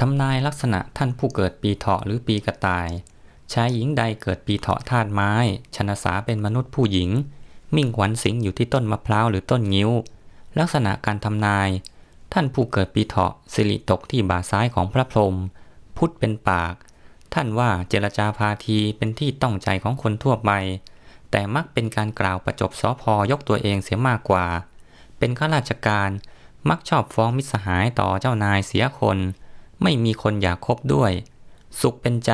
ทำนายลักษณะท่านผู้เกิดปีเถาะหรือปีกระต่าย ชายหญิงใดเกิดปีเถาะธาตุไม้ ชนะสาเป็นมนุษย์ผู้หญิง มิ่งขวัญสิงอยู่ที่ต้นมะพร้าวหรือต้นงิ้ว ลักษณะการทำนาย ท่านผู้เกิดปีเถาะสิริตกที่บ่าซ้ายของพระพรหมพุทธเป็นปาก ท่านว่าเจรจาพาทีเป็นที่ต้องใจของคนทั่วไป แต่มักเป็นการกล่าวประจบสอพอยกตัวเองเสียมากกว่า เป็นข้าราชการ มักชอบฟ้องมิสหายต่อเจ้านายเสียคนไม่มีคนอยากคบด้วย สุขเป็นใจ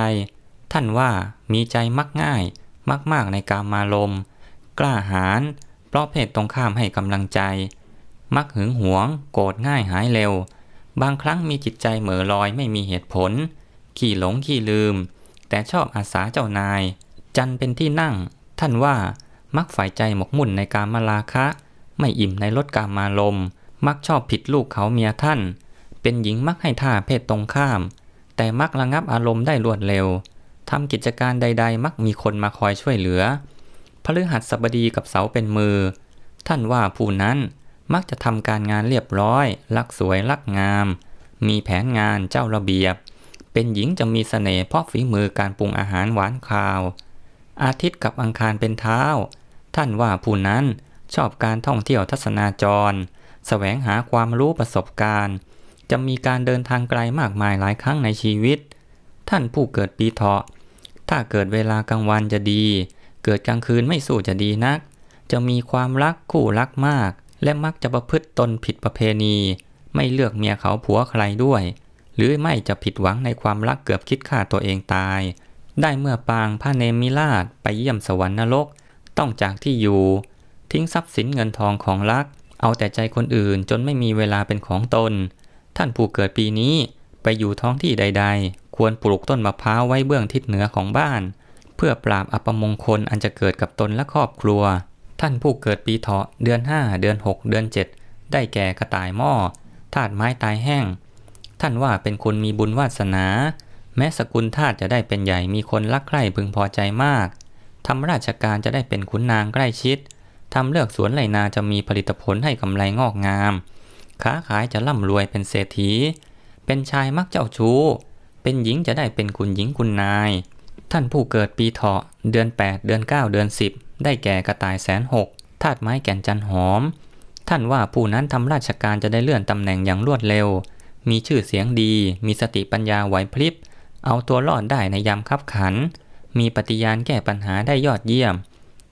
ท่านว่ามีใจมักง่าย มากกในกามาลม กล้าหาญเพราะเพศตรงข้ามให้กำลังใจ มักหึงหวง โกรธง่ายหายเร็ว บางครั้งมีจิตใจเหม่อลอยไม่มีเหตุผล ขี้หลงขี้ลืม แต่ชอบอาสาเจ้านาย จันเป็นที่นั่ง ท่านว่ามักฝ่ายใจหมกมุ่นในการมาลาคะ ไม่อิ่มในรถการมาลม มักชอบผิดลูกเขาเมียท่านเป็นหญิงมักให้ท่าเพศตรงข้าม แต่มักระงับอารมณ์ได้รวดเร็ว ทำกิจการใดๆ มักมีคนมาคอยช่วยเหลือพฤหัสบดีกับเสาเป็นมือ ท่านว่าผู้นั้นมักจะทำการงานเรียบร้อยรักสวยรักงาม มีแผนงานเจ้าระเบียบ เป็นหญิงจะมีสเสน่ห์เพราะฝีมือการปรุงอาหารหวานคาว อาทิตย์กับอังคารเป็นเท้า ท่านว่าผู้นั้นชอบการท่องเที่ยวทัศนาจร แสวงหาความรู้ประสบการณ์จะมีการเดินทางไกลมากมายหลายครั้งในชีวิต ท่านผู้เกิดปีเถาะ ถ้าเกิดเวลากลางวันจะดี เกิดกลางคืนไม่สู้จะดีนัก จะมีความรักคู่รักมาก และมักจะประพฤติตนผิดประเพณี ไม่เลือกเมียเขาผัวใครด้วย หรือไม่จะผิดหวังในความรักเกือบคิดฆ่าตัวเองตาย ได้เมื่อปางพระเนมิราชไปเยี่ยมสวรรค์นรก ต้องจากที่อยู่ ทิ้งทรัพย์สินเงินทองของรัก เอาแต่ใจคนอื่นจนไม่มีเวลาเป็นของตนท่านผู้เกิดปีนี้ไปอยู่ท้องที่ใด ๆ ควรปลูกต้นมะพร้าวไว้เบื้องทิศเหนือของบ้าน เพื่อปราบอัปมงคลอันจะเกิดกับตนและครอบครัว ท่านผู้เกิดปีเถาะ เดือน5เดือน6เดือน7ได้แก่กระต่ายหม้อ ธาตุไม้ตายแห้ง ท่านว่าเป็นคนมีบุญวาสนา แม้สกุลธาตุจะได้เป็นใหญ่มีคนรักใคร่พึงพอใจมาก ทำราชการจะได้เป็นขุนนางใกล้ชิด ทำเลือกสวนไรนาจะมีผลิตผลให้กำไรงอกงามค้าขายจะร่ำรวยเป็นเศรษฐี เป็นชายมักเจ้าชู้ เป็นหญิงจะได้เป็นคุณหญิงคุณนาย ท่านผู้เกิดปีเถาะ เดือน 8 เดือน 9 เดือน 10 ได้แก่กระต่ายแสนหกธาตุไม้แก่นจันหอม ท่านว่าผู้นั้นทำราชการจะได้เลื่อนตำแหน่งอย่างรวดเร็ว มีชื่อเสียงดี มีสติปัญญาไหวพริบ เอาตัวรอดได้ในยามคับขัน มีปฏิญาณแก้ปัญหาได้ยอดเยี่ยม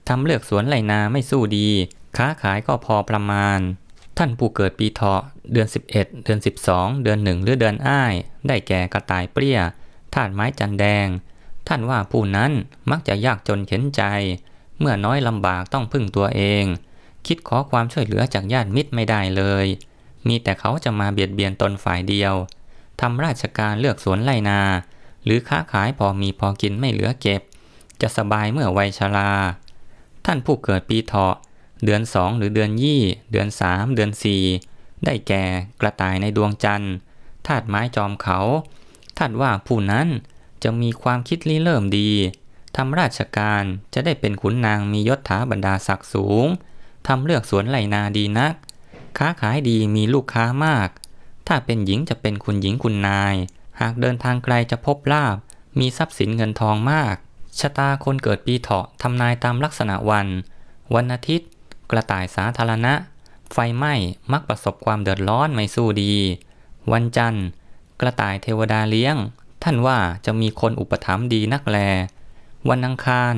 ทำเลือกสวนไรนาไม่สู้ดี ค้าขายก็พอประมาณท่านผู้เกิดปีเถาะเดือน 11 เดือน 12 เดือนหนึ่งหรือเดือนอ้าย ได้แก่กระต่ายเปรี้ยธาตุไม้จันแดง ท่านว่าผู้นั้นมักจะยากจนเข็นใจ เมื่อน้อยลำบากต้องพึ่งตัวเอง คิดขอความช่วยเหลือจากญาติมิตรไม่ได้เลย มีแต่เขาจะมาเบียดเบียนตนฝ่ายเดียว ทำราชการเลือกสวนไรนา หรือค้าขายพอมีพอกินไม่เหลือเก็บ จะสบายเมื่อวัยชรา ท่านผู้เกิดปีเถาะเดือน 2 หรือเดือนยี่ เดือน 3 เดือน 4 ได้แก่กระต่ายในดวงจันทร์ ธาตุไม้จอมเขาท่านว่าผู้นั้นจะมีความคิดริเริ่มดี ทำราชการจะได้เป็นขุนนางมียศถาบรรดาศักดิ์สูง ทำเลือกสวนไรนาดีนัก ค้าขายดีมีลูกค้ามาก ถ้าเป็นหญิงจะเป็นคุณหญิงคุณนาย หากเดินทางไกลจะพบลาบ มีทรัพย์สินเงินทองมาก ชะตาคนเกิดปีเถาะทำนายตามลักษณะวัน วันอาทิตย์กระต่ายสาธารณะ ไฟไหม้ มักประสบความเดือดร้อนไม่สู้ดี วันจันทร์ กระต่ายเทวดาเลี้ยง ท่านว่าจะมีคนอุปถัมภ์ดีนักแล วันอังคาร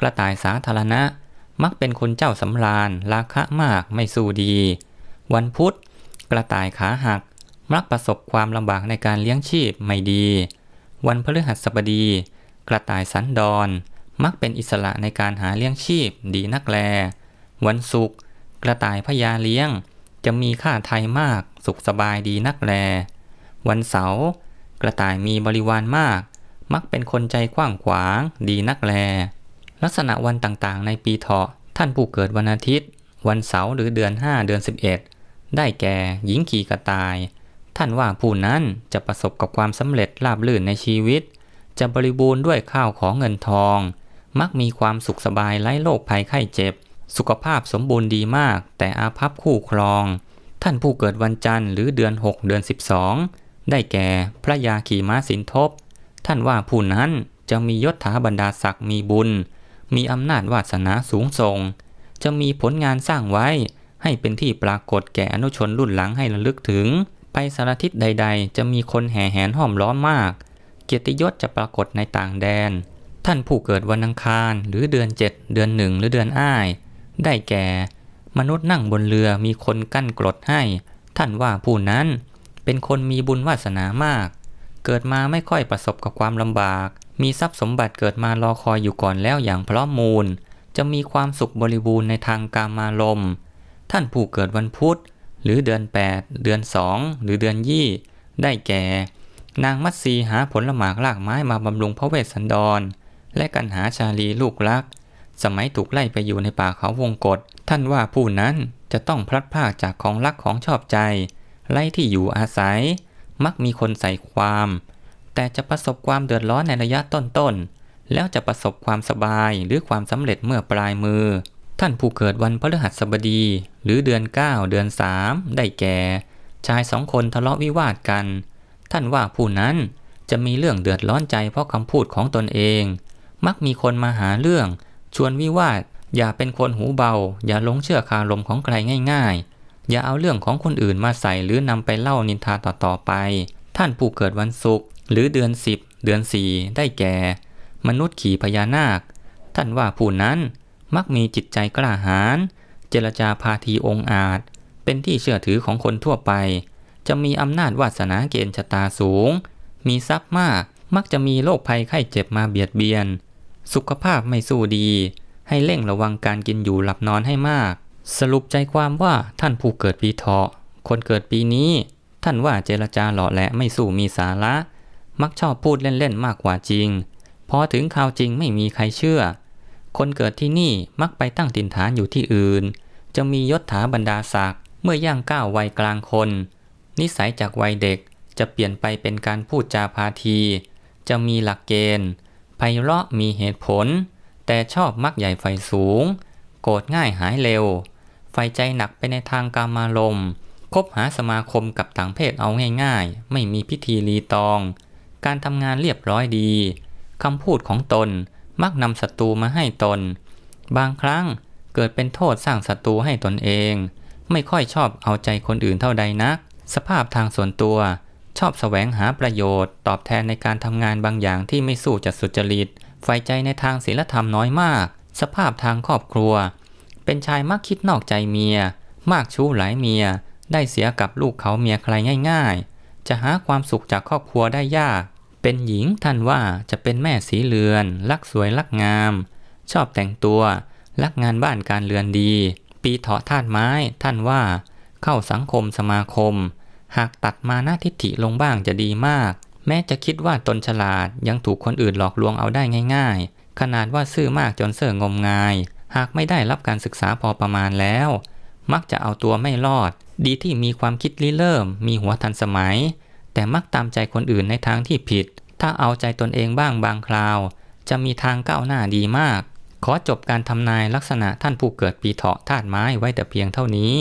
กระต่ายสาธารณะ มักเป็นคนเจ้าสำราญราคะมากไม่สู้ดี วันพุธ กระต่ายขาหัก มักประสบความลำบากในการเลี้ยงชีพไม่ดี วันพฤหัสบดี กระต่ายสันดอนมักเป็นอิสระในการหาเลี้ยงชีพดีนักแลวันศุกร์กระต่ายพญาเลี้ยงจะมีค่าไทยมากสุขสบายดีนักแลวันเสาร์กระต่ายมีบริวารมาก มักเป็นคนใจกว้างขวาง ดีนักแลลักษณะวันต่างๆ ในปีเถาะท่านผู้เกิดวันอาทิตย์ วันเสาร์หรือเดือน 5 เดือน 11 ได้แก่หญิงขี่กระต่าย ท่านว่าผู้นั้นจะประสบกับความสำเร็จราบลื่นในชีวิต จะบริบูรณ์ด้วยข้าวของเงินทอง มักมีความสุขสบายไร้โรคภัยไข้เจ็บสุขภาพสมบูรณ์ดีมาก แต่อาภัพคู่ครอง ท่านผู้เกิดวันจันทร์หรือเดือน 6 เดือน 12 ได้แก่พระยาขี่ม้าสินทบท่านว่าผู้นั้นจะมียศถาบรรดาศักดิ์มีบุญ มีอำนาจวาสนาสูงส่ง จะมีผลงานสร้างไว้ ให้เป็นที่ปรากฏแก่อนุชนรุ่นหลังให้ระลึกถึง ไปสารทิศใดๆ จะมีคนแห่แหนห้อมล้อมมาก เกียรติยศจะปรากฏในต่างแดน ท่านผู้เกิดวันอังคารหรือเดือน 7 เดือนหนึ่งหรือเดือนอ้ายได้แก่ มนุษย์นั่งบนเรือมีคนกั้นกรดให้ ท่านว่าผู้นั้นเป็นคนมีบุญวาสนามาก เกิดมาไม่ค่อยประสบกับความลำบาก มีทรัพย์สมบัติเกิดมารอคอยอยู่ก่อนแล้วอย่างพร้อมมูลจะมีความสุขบริบูรณ์ในทางกามาลม ท่านผู้เกิดวันพุธ หรือเดือน 8 เดือน2หรือเดือนยี่ ได้แก่ นางมัตสีหาผลหมากลากไม้มาบำรุงพระเวสสันดร และกันหาชาลีลูกรักสมัยถูกไล่ไปอยู่ในป่าเขาวงกฏท่านว่าผู้นั้นจะต้องพลัดพรากจากของรักของชอบใจ ไล่ที่อยู่อาศัย มักมีคนใส่ความ แต่จะประสบความเดือดร้อนในระยะต้น ๆ แล้วจะประสบความสบายหรือความสำเร็จเมื่อปลายมือ ท่านผู้เกิดวันพฤหัสบดี หรือเดือน 9 เดือน3ได้แก่ ชายสองคนทะเลาะวิวาทกัน ท่านว่าผู้นั้นจะมีเรื่องเดือดร้อนใจ เพราะคำพูดของตนเอง มักมีคนมาหาเรื่องชวนวิวาทอย่าเป็นคนหูเบาอย่าหลงเชื่อคาลมของใครง่าย ๆ อย่าเอาเรื่องของคนอื่นมาใส่หรือนำไปเล่านินทาต่อๆไป ท่านผู้เกิดวันศุกร์หรือเดือนสิบ เดือนสี่ ได้แก่ มนุษย์ขี่พญานาค ท่านว่าผู้นั้นมักมีจิตใจกล้าหาญเจรจาพาที องอาจ เป็นที่เชื่อถือของคนทั่วไป จะมีอำนาจวาสนาเกณฑ์ชะตาสูง มีทรัพย์มากมักจะมีโรคภัยไข้เจ็บมาเบียดเบียนสุขภาพไม่สู้ดี ให้เร่งระวังการกินอยู่หลับนอนให้มาก สรุปใจความว่าท่านผู้เกิดปีเถาะ คนเกิดปีนี้ท่านว่าเจรจาหล่อแหละไม่สู้มีสาระ มักชอบพูดเล่นๆมากกว่าจริง พอถึงข่าวจริงไม่มีใครเชื่อ คนเกิดที่นี่มักไปตั้งตินฐานอยู่ที่อื่น จะมียศถาบรรดาศักดิ์เมื่อย่างก้าววัยกลางคน นิสัยจากวัยเด็กจะเปลี่ยนไปเป็นการพูดจาพาที จะมีหลักเกณฑ์ไพเราะมีเหตุผล แต่ชอบมักใหญ่ไฟสูง โกรธง่ายหายเร็ว ไฟใจหนักไปในทางกามารมคบหาสมาคมกับต่างเพศเอาง่ายๆ ไม่มีพิธีรีตอง การทำงานเรียบร้อยดีคำพูดของตนมักนำศัตรูมาให้ตน บางครั้งเกิดเป็นโทษสร้างศัตรูให้ตนเอง ไม่ค่อยชอบเอาใจคนอื่นเท่าใดนัก สภาพทางส่วนตัวชอบสแสวงหาประโยชน์ ตอบแทนในการทำงานบางอย่างที่ไม่สู้จะสุจริต ใฝ่ใจในทางศีลธรรมน้อยมาก สภาพทางครอบครัว เป็นชายมักคิดนอกใจเมีย มากชู้หลายเมีย ได้เสียกับลูกเขาเมียใครง่าย ๆ จะหาความสุขจากครอบครัวได้ยาก เป็นหญิงท่านว่าจะเป็นแม่สีเรือน รักสวยรักงาม ชอบแต่งตัว รักงานบ้านการเรือนดี ปีเถาะธาตุไม้ท่านว่า เข้าสังคมสมาคมหากตัดมาหน้าทิฏฐิลงบ้างจะดีมาก แม้จะคิดว่าตนฉลาดยังถูกคนอื่นหลอกลวงเอาได้ง่ายๆ ขนาดว่าซื่อมากจนเสื่องมงาย หากไม่ได้รับการศึกษาพอประมาณแล้ว มักจะเอาตัวไม่รอด ดีที่มีความคิดริเริ่มมีหัวทันสมัย แต่มักตามใจคนอื่นในทางที่ผิด ถ้าเอาใจตนเองบ้างบางคราว จะมีทางก้าวหน้าดีมาก ขอจบการทำนายลักษณะท่านผู้เกิดปีเถาะธาตุไม้ไว้แต่เพียงเท่านี้